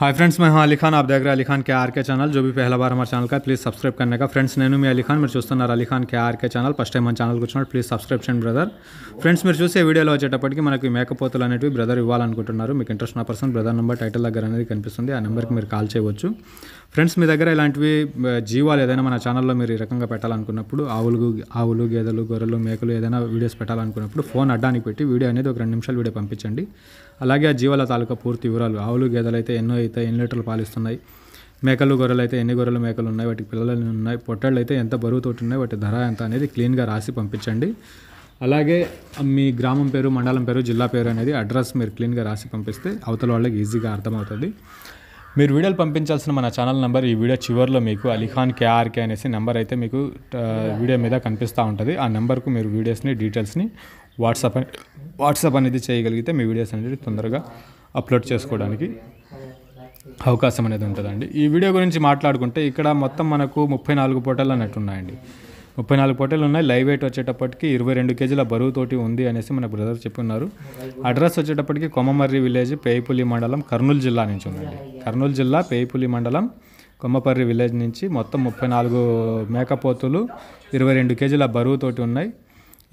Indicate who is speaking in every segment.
Speaker 1: hi friends मैं हाँ अली खान దగ్గర देख रहे हैं अली खान के आर के चैनल जो भी पहला बार हमारे నేను మీ అలీ ఖాన్ మీరు చూస్తున్నారు అలీ ఖాన్ కే ఛానల్ ఫస్ట్ టైం మన ఛానల్ వచ్చినప్పుడు ప్లీజ్ సబ్స్క్రైబ్ చేయండి బ్రదర్ ఫ్రెండ్స్ మీరు చూసే వీడియోలో వచ్చేటప్పటికి మనకి మేకపోతలు అనేవి బ్రదర్ ఇవ్వాలనుకుంటున్నారు మీకు ఇంట్రెస్ట్ ఉన్న పర్సన్ బ్రదర్ నెంబర్ టైటిల్ దగ్గర అనేది కనిపిస్తుంది ఆ నెంబర్కి మీరు కాల్ చేయవచ్చు ఫ్రెండ్స్ మీ దగ్గర ఇలాంటివి జీవాలు ఏదైనా మన ఛానల్లో మీరు ఈ రకంగా పెట్టాలనుకున్నప్పుడు ఆవులు ఆవులు గేదెలు గొర్రెలు మేకలు ఏదైనా వీడియోస్ పెట్టాలనుకున్నప్పుడు ఫోన్ అడ్డానికి పెట్టి వీడియో అనేది ఒక రెండు నిమిషాలు వీడియో పంపించండి అలాగే ఆ జీవాల తాలూకా పూర్తి వివరాలు ఆవులు గేదెలు అయితే ఎన్నో అయితే ఎన్ని లీటర్లు పాలిస్తున్నాయి మేకలు గొర్రెలు అయితే ఎన్ని గొర్రెలు మేకలు ఉన్నాయి వాటికి పిల్లలు ఉన్నాయి పొట్టళ్ళు అయితే ఎంత బరువుతో ఉన్నాయి వాటి ధర ఎంత అనేది క్లీన్గా రాసి పంపించండి అలాగే మీ గ్రామం పేరు మండలం పేరు జిల్లా పేరు అనేది అడ్రస్ మీరు క్లీన్గా రాసి పంపిస్తే అవతల వాళ్ళకి ఈజీగా అర్థమవుతుంది మీరు వీడియోలు పంపించాల్సిన మన ఛానల్ నెంబర్ ఈ వీడియో చివరిలో మీకు అలీఖాన్ కేఆర్కే అనేసి నెంబర్ అయితే మీకు వీడియో మీద కనిపిస్తూ ఉంటుంది ఆ నెంబర్కు మీరు వీడియోస్ని డీటెయిల్స్ని వాట్సాప్ వాట్సాప్ అనేది చేయగలిగితే మీ వీడియోస్ అనేది తొందరగా అప్లోడ్ చేసుకోవడానికి అవకాశం అనేది ఉంటుందండి ఈ వీడియో గురించి మాట్లాడుకుంటే ఇక్కడ మొత్తం మనకు ముప్పై నాలుగు పోటలు అన్నట్టు ఉన్నాయండి ముప్పై నాలుగు పోటలు ఉన్నాయి లైవ్ వెయిట్ వచ్చేటప్పటికి ఇరవై రెండు కేజీల బరువుతోటి ఉంది అనేసి మన బ్రదర్ చెప్పున్నారు అడ్రస్ వచ్చేటప్పటికి కొమ్మమర్రి విలేజ్ పేయిపులి మండలం కర్నూలు జిల్లా నుంచి ఉందండి కర్నూలు జిల్లా పేయిపులి మండలం కొమ్మపర్రి విలేజ్ నుంచి మొత్తం ముప్పై నాలుగు మేకపోతులు ఇరవై రెండు కేజీల బరువుతోటి ఉన్నాయి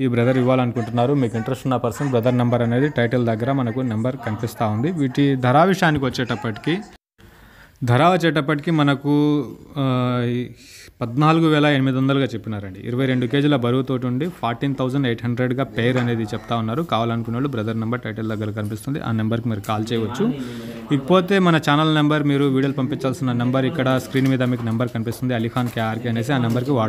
Speaker 1: ఈ బ్రదర్ ఇవ్వాలనుకుంటున్నారు మీకు ఇంట్రెస్ట్ ఉన్న పర్సన్ బ్రదర్ నెంబర్ అనేది టైటిల్ దగ్గర మనకు నెంబర్ కనిపిస్తూ ఉంది వీటి ధరా విషయానికి వచ్చేటప్పటికి ధర వచ్చేటప్పటికి మనకు పద్నాలుగు వేల ఎనిమిది వందలుగా చెప్పినారండి ఇరవై రెండు కేజీల బరువుతో ఉండి ఫార్టీన్ థౌసండ్ ఎయిట్ హండ్రెడ్గా పేర్ అనేది చెప్తా ఉన్నారు కావాలనుకునే వాళ్ళు బ్రదర్ నెంబర్ టైటిల్ దగ్గర కనిపిస్తుంది ఆ నెంబర్కి మీరు కాల్ చేయవచ్చు ఇకపోతే మన ఛానల్ నెంబర్ మీరు వీడియోలు పంపించాల్సిన నెంబర్ ఇక్కడ స్క్రీన్ మీద మీకు నెంబర్ కనిపిస్తుంది అలీఖాన్ కేఆర్కే అనేసి ఆ నెంబర్కి వాట్సాప్